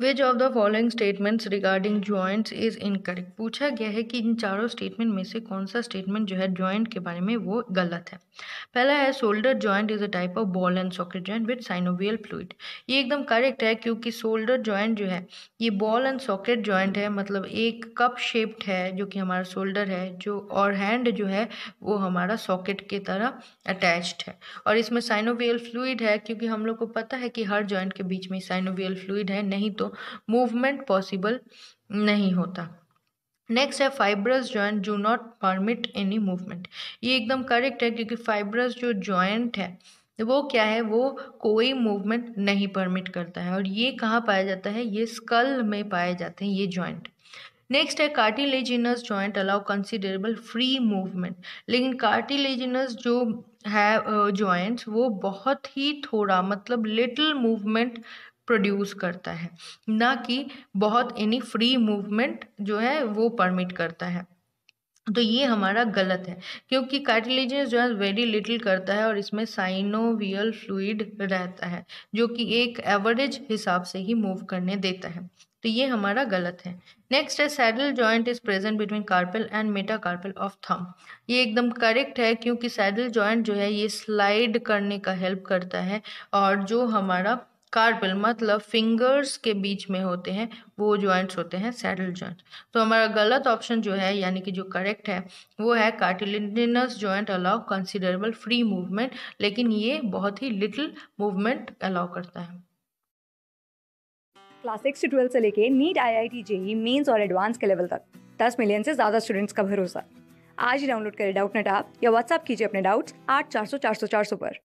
which of the following statements regarding joints is incorrect पूछा गया है कि इन चारों स्टेटमेंट में से कौन सा स्टेटमेंट जो है ज्वाइंट के बारे में वो गलत है पहला है shoulder joint is a type of ball and socket joint with synovial fluid ये एकदम करेक्ट है क्योंकि शोल्डर ज्वाइंट जो है ये बॉल एंड सॉकेट ज्वाइंट है मतलब एक कप शेप्ड है जो कि हमारा शोल्डर है जो और हैंड जो है वो हमारा सॉकेट की तरह अटैच्ड है और इसमें साइनोवियल फ्लूड है क्योंकि हम लोग को पता है कि हर ज्वाइंट के बीच में साइनोवियल फ्लूड है नहीं तो तो मूवमेंट पॉसिबल नहीं होता नेक्स्ट है fibrous joint do not permit any movement ये एकदम करेक्ट है क्योंकि फाइब्रस जो जॉइंट है वो क्या है वो कोई मूवमेंट नहीं परमिट करता है और ये कहाँ पाया जाता है ये स्कल में पाए जाते हैं ये जॉइंट नेक्स्ट है cartilaginous joint allow considerable free movement लेकिन कार्टिलेजिनस जो है जॉइंट्स वो बहुत ही थोड़ा मतलब लिटिल मूवमेंट प्रोड्यूस करता है ना कि बहुत एनी फ्री मूवमेंट जो है वो परमिट करता है तो ये हमारा गलत है क्योंकि कार्टिलेजेंस जो है वेरी लिटिल करता है और इसमें साइनोवियल फ्लूड रहता है जो कि एक एवरेज हिसाब से ही मूव करने देता है तो ये हमारा गलत है नेक्स्ट है saddle joint is present between carpal and metacarpal of thumb ये एकदम करेक्ट है क्योंकि सैडल जॉइंट जो है ये स्लाइड करने का हेल्प करता है और जो हमारा कार्पल मतलब फिंगर्स के बीच में होते हैं वो जॉइंट्स होते हैं सैडल जॉइंट तो हमारा गलत ऑप्शन जो है यानी कि जो करेक्ट है वो है cartilaginous joint allow considerable free movement लेकिन ये बहुत ही लिटिल मूवमेंट अलाउ करता है क्लास सिक्स से ट्वेल्थ से लेके NEET I I T JEE mains और एडवांस के लेवल तक दस मिलियन से ज़्यादा स्टूडेंट्स का भरोसा आज ही डाउनलोड करें डाउट नेट आप या व्हाट्सअप कीजिए अपने डाउट्स आठ चार सौ चार सौ चार सौ पर